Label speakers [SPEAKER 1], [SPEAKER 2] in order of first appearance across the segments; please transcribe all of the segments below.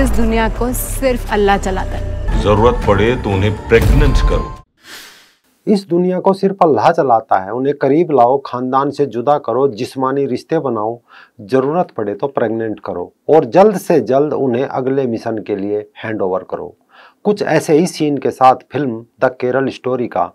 [SPEAKER 1] इस दुनिया को सिर्फ अल्लाह चलाता है जरूरत पड़े तो उन्हें प्रेग्नेंट करो इस दुनिया को सिर्फ अल्लाह चलाता है उन्हें करीब लाओ खानदान से जुदा करो जिस्मानी रिश्ते बनाओ ज़रूरत पड़े तो प्रेग्नेंट करो और जल्द से जल्द उन्हें अगले मिशन के लिए हैंड ओवर करो कुछ ऐसे ही सीन के साथ फिल्म द केरल स्टोरी का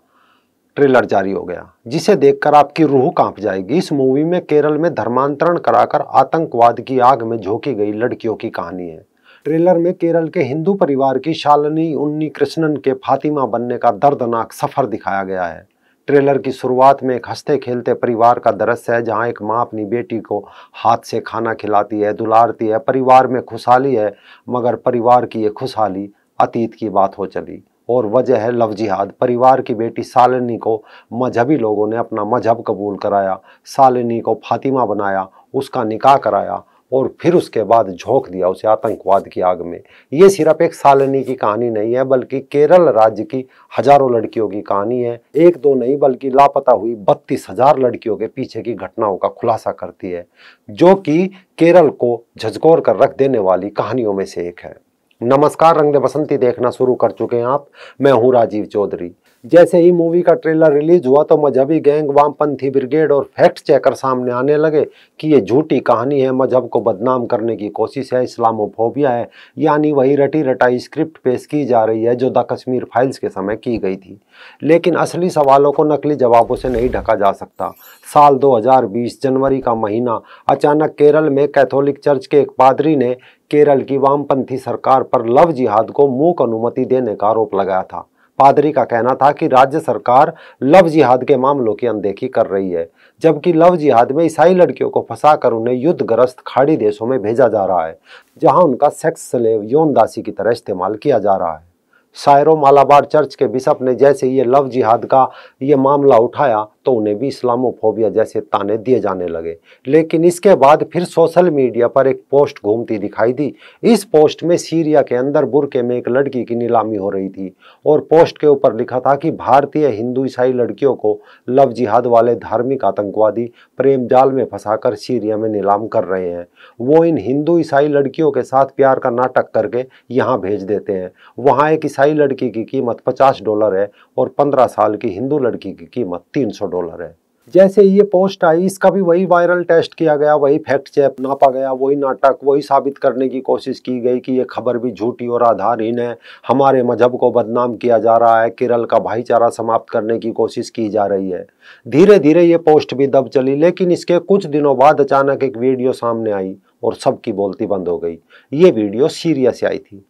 [SPEAKER 1] ट्रेलर जारी हो गया जिसे देखकर आपकी रूह कांप जाएगी इस मूवी में केरल में धर्मांतरण कराकर आतंकवाद की आग में झोंकी गई लड़कियों की कहानी है ट्रेलर में केरल के हिंदू परिवार की शालिनी उन्नी कृष्णन के फातिमा बनने का दर्दनाक सफ़र दिखाया गया है ट्रेलर की शुरुआत में एक हंसते खेलते परिवार का दृश्य है जहां एक मां अपनी बेटी को हाथ से खाना खिलाती है दुलारती है परिवार में खुशहाली है मगर परिवार की ये खुशहाली अतीत की बात हो चली और वजह है लव जिहाद परिवार की बेटी सालिनी को मजहबी लोगों ने अपना मजहब कबूल कराया सालिनी को फातिमा बनाया उसका निकाह कराया और फिर उसके बाद झोंक दिया उसे आतंकवाद की आग में ये सिर्फ एक सालनी की कहानी नहीं है बल्कि केरल राज्य की हजारों लड़कियों की कहानी है एक दो नहीं बल्कि लापता हुई बत्तीस हजार लड़कियों के पीछे की घटनाओं का खुलासा करती है जो कि केरल को झकझोर कर रख देने वाली कहानियों में से एक है नमस्कार रंग दे बसंती देखना शुरू कर चुके हैं आप मैं हूं राजीव चौधरी जैसे ही मूवी का ट्रेलर रिलीज हुआ तो मजहबी गैंग वामपंथी ब्रिगेड और फैक्ट चेकर सामने आने लगे कि ये झूठी कहानी है मजहब को बदनाम करने की कोशिश है इस्लामोफोबिया है यानी वही रटी रटाई स्क्रिप्ट पेश की जा रही है जो द कश्मीर फाइल्स के समय की गई थी लेकिन असली सवालों को नकली जवाबों से नहीं ढका जा सकता साल 2020 जनवरी का महीना अचानक केरल में कैथोलिक चर्च के एक पादरी ने केरल की वामपंथी सरकार पर लव जिहाद को मूक अनुमति देने का आरोप लगाया था पादरी का कहना था कि राज्य सरकार लव जिहाद के मामलों की अनदेखी कर रही है जबकि लव जिहाद में ईसाई लड़कियों को फंसाकर उन्हें युद्धग्रस्त खाड़ी देशों में भेजा जा रहा है जहां उनका सेक्स स्लेव यौन दासी की तरह इस्तेमाल किया जा रहा है शायरों मालाबार चर्च के बिशप ने जैसे ये लव जिहाद का ये मामला उठाया तो उन्हें भी इस्लामोफोबिया जैसे ताने दिए जाने लगे लेकिन इसके बाद फिर सोशल मीडिया पर एक पोस्ट घूमती दिखाई दी इस पोस्ट में सीरिया के अंदर बुरके में एक लड़की की नीलामी हो रही थी और पोस्ट के ऊपर लिखा था कि भारतीय हिंदू ईसाई लड़कियों को लव जिहाद वाले धार्मिक आतंकवादी प्रेम जाल में फंसा सीरिया में नीलाम कर रहे हैं वो इन हिंदू ईसाई लड़कियों के साथ प्यार का नाटक करके यहाँ भेज देते हैं वहाँ एक ईसाई लड़की की कीमत पचास डॉलर है और 15 साल की हिंदू लड़की की कीमत 300 डॉलर है जैसे ये पोस्ट आई इसका भी वही वायरल टेस्ट किया गया वही फैक्ट चेक नापा गया वही नाटक वही साबित करने की कोशिश की गई कि ये खबर भी झूठी और आधारहीन है हमारे मजहब को बदनाम किया जा रहा है केरल का भाईचारा समाप्त करने की कोशिश की जा रही है धीरे धीरे ये पोस्ट भी दब चली लेकिन इसके कुछ दिनों बाद अचानक एक वीडियो सामने आई और सबकी बोलती बंद हो गई ये वीडियो सीरिया से आई थी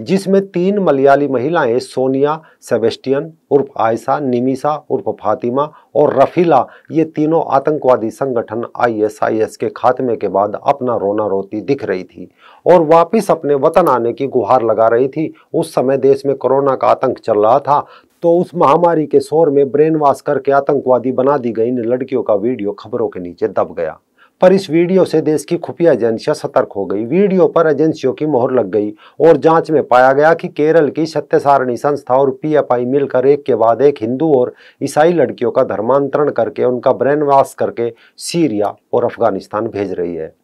[SPEAKER 1] जिसमें तीन मलयाली महिलाएं सोनिया सेबेस्टियन उर्फ आयशा निमिशा उर्फ फातिमा और रफीला ये तीनों आतंकवादी संगठन आईएसआईएस के खात्मे के बाद अपना रोना रोती दिख रही थी और वापस अपने वतन आने की गुहार लगा रही थी उस समय देश में कोरोना का आतंक चल रहा था तो उस महामारी के शोर में ब्रेन वॉश करके आतंकवादी बना दी गई इन लड़कियों का वीडियो खबरों के नीचे दब गया पर इस वीडियो से देश की खुफिया एजेंसियां सतर्क हो गई वीडियो पर एजेंसियों की मोहर लग गई और जांच में पाया गया कि केरल की सत्यसारणी संस्था और पीएफआई मिलकर एक के बाद एक हिंदू और ईसाई लड़कियों का धर्मांतरण करके उनका ब्रेन वॉश करके सीरिया और अफगानिस्तान भेज रही है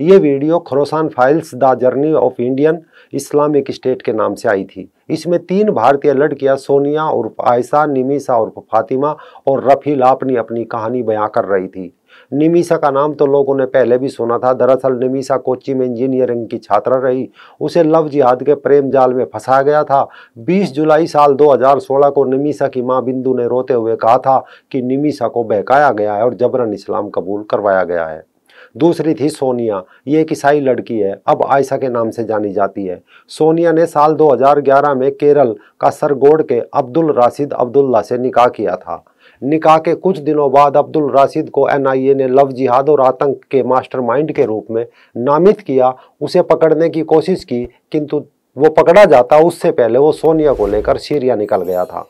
[SPEAKER 1] ये video Khorasan files the journey of Indian Islamic state के नाम से आई थी इसमें तीन भारतीय लड़कियां सोनिया उर्फ आयशा निमिशा उर्फ फातिमा और रफी लापनी अपनी कहानी बयां कर रही थी निमिषा का नाम तो लोगों ने पहले भी सुना था दरअसल निमिषा कोची में इंजीनियरिंग की छात्रा रही उसे लव जिहाद के प्रेम जाल में फंसा गया था 20 जुलाई साल 2016 को निमिषा की मां बिंदु ने रोते हुए कहा था कि निमिषा को बहकाया गया है और जबरन इस्लाम कबूल करवाया गया है दूसरी थी सोनिया ये एक ईसाई लड़की है अब आयशा के नाम से जानी जाती है सोनिया ने साल 2011 में केरल का सरगोड के अब्दुल राशिद अब्दुल्ला से निकाह किया था निकाह के कुछ दिनों बाद अब्दुल राशिद को एनआईए ने लव जिहाद और आतंक के मास्टरमाइंड के रूप में नामित किया उसे पकड़ने की कोशिश की किंतु वो पकड़ा जाता उससे पहले वो सोनिया को लेकर सीरिया निकल गया था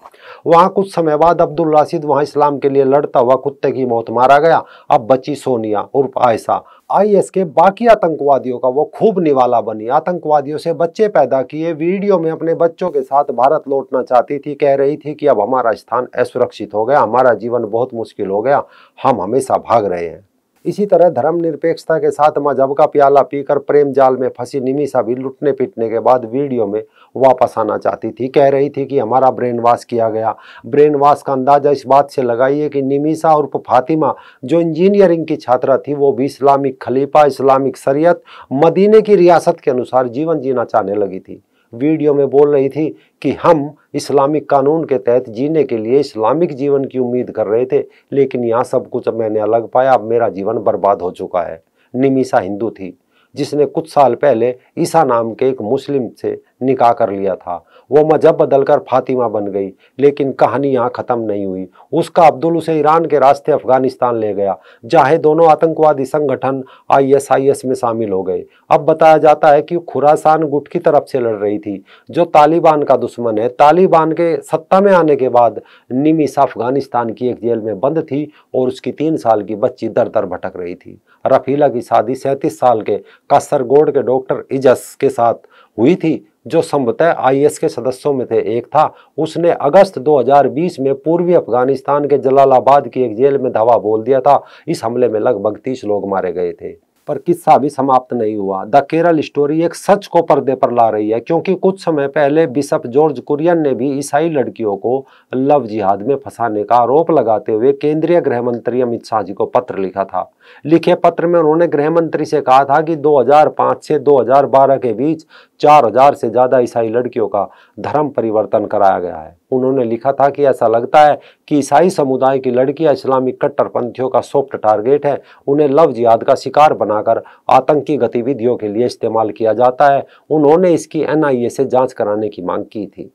[SPEAKER 1] वहाँ कुछ समय बाद अब्दुल राशिद वहाँ इस्लाम के लिए लड़ता हुआ कुत्ते की मौत मारा गया अब बची सोनिया उर्फ आयशा आईएस के बाकी आतंकवादियों का वो खूब निवाला बनी आतंकवादियों से बच्चे पैदा किए वीडियो में अपने बच्चों के साथ भारत लौटना चाहती थी कह रही थी कि अब हमारा स्थान असुरक्षित हो गया हमारा जीवन बहुत मुश्किल हो गया हम हमेशा भाग रहे हैं इसी तरह धर्मनिरपेक्षता के साथ मजहब का प्याला पीकर प्रेम जाल में फंसी निमिषा भी लुटने पीटने के बाद वीडियो में वापस आना चाहती थी कह रही थी कि हमारा ब्रेन वॉश किया गया ब्रेन वॉश का अंदाज़ा इस बात से लगाइए कि निमिषा उर्फ फातिमा जो इंजीनियरिंग की छात्रा थी वो भी इस्लामिक खलीफा इस्लामिक शरीयत मदीने की रियासत के अनुसार जीवन जीना चाहने लगी थी वीडियो में बोल रही थी कि हम इस्लामिक कानून के तहत जीने के लिए इस्लामिक जीवन की उम्मीद कर रहे थे लेकिन यहाँ सब कुछ मैंने अलग पाया अब मेरा जीवन बर्बाद हो चुका है निमिषा हिंदू थी जिसने कुछ साल पहले ईसा नाम के एक मुस्लिम से निकाह कर लिया था वो मजहब बदलकर फातिमा बन गई लेकिन कहानी यहाँ ख़त्म नहीं हुई उसका अब्दुल उसे ईरान के रास्ते अफगानिस्तान ले गया जहाँ दोनों आतंकवादी संगठन आईएसआईएस में शामिल हो गए अब बताया जाता है कि खुरासान गुट की तरफ से लड़ रही थी जो तालिबान का दुश्मन है तालिबान के सत्ता में आने के बाद निमिस अफगानिस्तान की एक जेल में बंद थी और उसकी तीन साल की बच्ची दर दर भटक रही थी रफीला की शादी सैंतीस साल के कासरगोड के डॉक्टर इजस के साथ हुई थी जो संभवतः आईएस के सदस्यों में थे एक था उसने अगस्त 2020 में पूर्वी अफगानिस्तान के जलालाबाद की एक जेल में धावा बोल दिया था इस हमले में लगभग तीस लोग मारे गए थे पर किस्सा भी समाप्त नहीं हुआ द केरल स्टोरी एक सच को पर्दे पर ला रही है क्योंकि कुछ समय पहले बिशप जॉर्ज कुरियन ने भी ईसाई लड़कियों को लव जिहाद में फंसाने का आरोप लगाते हुए केंद्रीय गृह मंत्री अमित शाह जी को पत्र लिखा था लिखे पत्र में उन्होंने गृह मंत्री से कहा था कि 2005 से 2012 के बीच चार हजार से ज़्यादा ईसाई लड़कियों का धर्म परिवर्तन कराया गया है उन्होंने लिखा था कि ऐसा लगता है कि ईसाई समुदाय की लड़कियां इस्लामी कट्टरपंथियों का सॉफ्ट टारगेट है उन्हें लव जिहाद का शिकार बनाकर आतंकी गतिविधियों के लिए इस्तेमाल किया जाता है उन्होंने इसकी एन से जाँच कराने की मांग की थी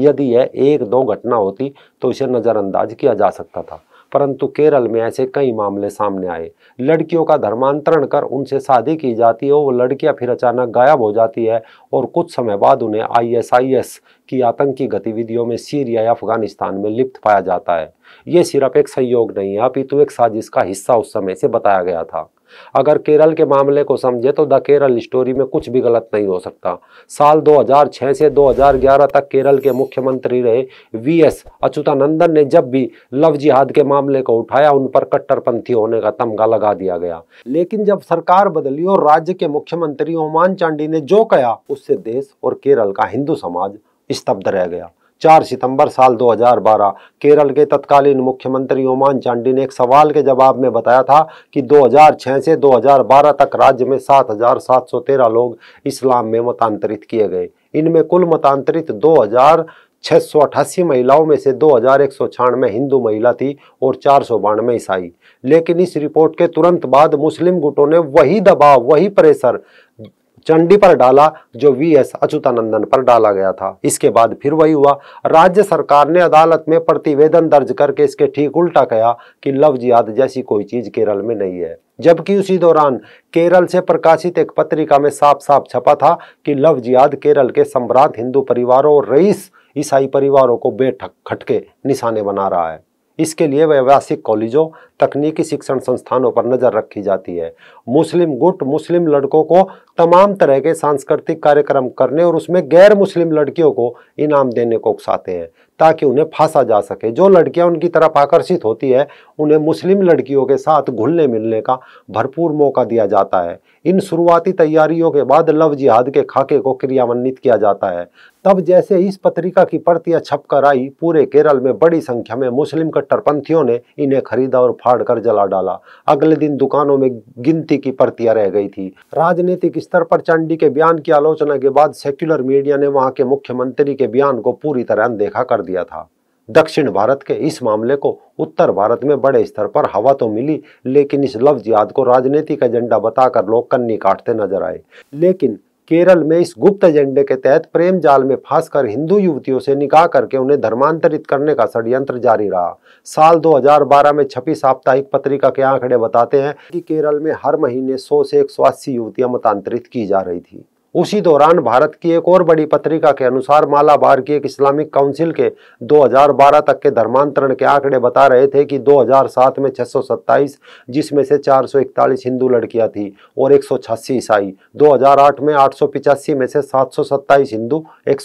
[SPEAKER 1] यदि यह एक दो घटना होती तो इसे नज़रअंदाज किया जा सकता था परंतु केरल में ऐसे कई मामले सामने आए लड़कियों का धर्मांतरण कर उनसे शादी की जाती है वो लड़कियां फिर अचानक गायब हो जाती है और कुछ समय बाद उन्हें आईएसआईएस की आतंकी गतिविधियों में सीरिया या अफगानिस्तान में लिप्त पाया जाता है ये सिर्फ एक संयोग नहीं है अपितु एक साजिश का हिस्सा उस समय से बताया गया था अगर केरल के मामले को समझे तो द केरल स्टोरी में कुछ भी गलत नहीं हो सकता साल 2006 से 2011 तक केरल के मुख्यमंत्री रहे वी एस अच्युतानंदन ने जब भी लव जिहाद के मामले को उठाया उन पर कट्टरपंथी होने का तमगा लगा दिया गया लेकिन जब सरकार बदली और राज्य के मुख्यमंत्री ओमान चांडी ने जो कहा उससे देश और केरल का हिंदू समाज स्तब्ध रह गया 4 सितंबर साल 2012 केरल के तत्कालीन मुख्यमंत्री ओमान चांडी ने एक सवाल के जवाब में बताया था कि 2006 से 2012 तक राज्य में 7,713 लोग इस्लाम में मतांतरित किए गए इनमें कुल मतांतरित दो छः महिलाओं में से दो हिंदू महिला थी और चार सौ बानवे ईसाई लेकिन इस रिपोर्ट के तुरंत बाद मुस्लिम गुटों ने वही दबाव वही प्रेशर चंडी पर डाला जो वी एस अच्युतानंदन पर डाला गया था इसके बाद फिर वही हुआ राज्य सरकार ने अदालत में प्रतिवेदन दर्ज करके इसके ठीक उल्टा कहा कि लव याद जैसी कोई चीज केरल में नहीं है जबकि उसी दौरान केरल से प्रकाशित एक पत्रिका में साफ साफ छपा था कि लव जियाद केरल के सम्राट हिंदू परिवारों और रईस ईसाई परिवारों को बेठक खटके निशाने बना रहा है इसके लिए व्यवसायिक कॉलेजों तकनीकी शिक्षण संस्थानों पर नज़र रखी जाती है मुस्लिम गुट मुस्लिम लड़कों को तमाम तरह के सांस्कृतिक कार्यक्रम करने और उसमें गैर मुस्लिम लड़कियों को इनाम देने को उकसाते हैं ताकि उन्हें फांसा जा सके जो लड़कियां उनकी तरफ आकर्षित होती है उन्हें मुस्लिम लड़कियों के साथ घुलने मिलने का भरपूर मौका दिया जाता है इन शुरुआती तैयारियों के बाद लव जिहाद के खाके को क्रियान्वित किया जाता है तब जैसे इस पत्रिका की प्रतियां छपकर आई पूरे केरल में बड़ी संख्या में मुस्लिम कट्टरपंथियों ने इन्हें खरीदा और फाड़ कर जला डाला अगले दिन दुकानों में गिनती की प्रतियाँ रह गई थी राजनीतिक स्तर पर चंडी के बयान की आलोचना के बाद सेक्युलर मीडिया ने वहां के मुख्यमंत्री के बयान को पूरी तरह अनदेखा कर दिया था दक्षिण भारत के इस मामले को उत्तर भारत में बड़े स्तर पर हवा तो मिली लेकिन इस लव जिहाद को राजनीतिक एजेंडा बताकर लोग कन्नी काटते नजर आए लेकिन केरल में इस गुप्त एजेंडे के तहत प्रेम जाल में फंसकर हिंदू युवतियों से निकाह करके उन्हें धर्मांतरित करने का षडयंत्र जारी रहा साल 2012 में छपी साप्ताहिक पत्रिका के आंकड़े बताते हैं कि केरल में हर महीने 100 से एक युवतियां मतांतरित की जा रही थी उसी दौरान भारत की एक और बड़ी पत्रिका के अनुसार मालाबार की एक इस्लामिक काउंसिल के 2012 तक के धर्मांतरण के आंकड़े बता रहे थे कि 2007 में 627 जिसमें से 441 हिंदू लड़कियां थी और एक ईसाई 2008 में आठ में से सात हिंदू एक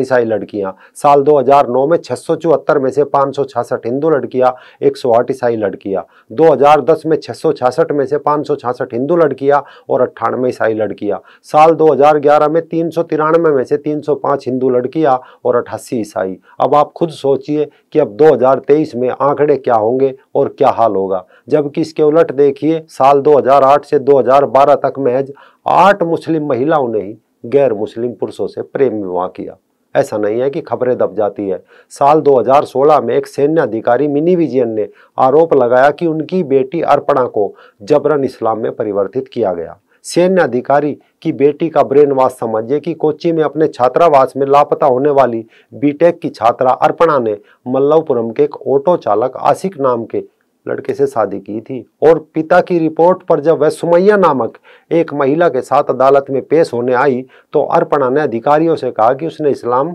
[SPEAKER 1] ईसाई लड़कियां साल 2009 में छः में से पाँच हिंदू लड़कियां एक ईसाई लड़कियाँ दो में छः में से पाँच हिंदू लड़कियाँ और अट्ठानवे ईसाई लड़कियाँ साल 2000 2011 में तीन सौ तिरानवे में से 305 हिंदू लड़कियां और अठासी ईसाई अब आप खुद सोचिए कि अब 2023 में आंकड़े क्या होंगे और क्या हाल होगा जबकि इसके उलट देखिए साल 2008 से 2012 तक महज आठ मुस्लिम महिलाओं ने ही गैर मुस्लिम पुरुषों से प्रेम विवाह किया ऐसा नहीं है कि खबरें दब जाती है साल 2016 में एक सैन्य अधिकारी मिनी विजयन ने आरोप लगाया कि उनकी बेटी अर्पणा को जबरन इस्लाम में परिवर्तित किया गया सैन्य अधिकारी की बेटी का ब्रेन वॉश समझिए कि कोची में अपने छात्रावास में लापता होने वाली बीटेक की छात्रा अर्पणा ने मल्लवपुरम के एक ऑटो चालक आशिक नाम के लड़के से शादी की थी और पिता की रिपोर्ट पर जब वह सुमैया नामक एक महिला के साथ अदालत में पेश होने आई तो अर्पणा ने अधिकारियों से कहा कि उसने इस्लाम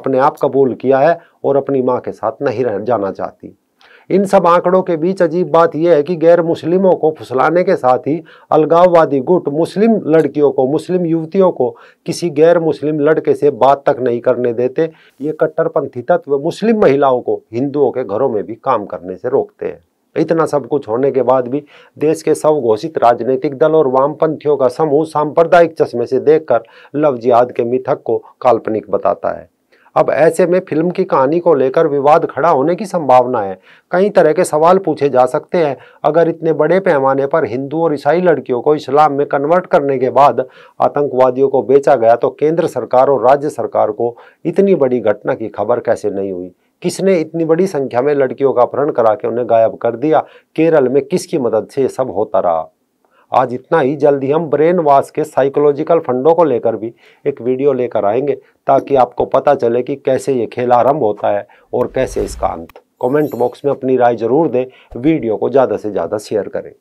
[SPEAKER 1] अपने आप कबूल किया है और अपनी माँ के साथ नहीं रह जाना चाहती इन सब आंकड़ों के बीच अजीब बात यह है कि गैर मुस्लिमों को फुसलाने के साथ ही अलगाववादी गुट मुस्लिम लड़कियों को मुस्लिम युवतियों को किसी गैर मुस्लिम लड़के से बात तक नहीं करने देते ये कट्टरपंथी तत्व मुस्लिम महिलाओं को हिंदुओं के घरों में भी काम करने से रोकते हैं इतना सब कुछ होने के बाद भी देश के सब घोषित राजनीतिक दल और वामपंथियों का समूह सांप्रदायिक चश्मे से देखकर लव जिहाद के मिथक को काल्पनिक बताता है अब ऐसे में फिल्म की कहानी को लेकर विवाद खड़ा होने की संभावना है कई तरह के सवाल पूछे जा सकते हैं अगर इतने बड़े पैमाने पर हिंदू और ईसाई लड़कियों को इस्लाम में कन्वर्ट करने के बाद आतंकवादियों को बेचा गया तो केंद्र सरकार और राज्य सरकार को इतनी बड़ी घटना की खबर कैसे नहीं हुई किसने इतनी बड़ी संख्या में लड़कियों का अपहरण करा के उन्हें गायब कर दिया केरल में किसकी मदद से ये सब होता रहा आज इतना ही जल्दी हम ब्रेन वॉश के साइकोलॉजिकल फंडों को लेकर भी एक वीडियो लेकर आएंगे ताकि आपको पता चले कि कैसे ये खेल आरंभ होता है और कैसे इसका अंत कमेंट बॉक्स में अपनी राय जरूर दें वीडियो को ज़्यादा से ज़्यादा शेयर करें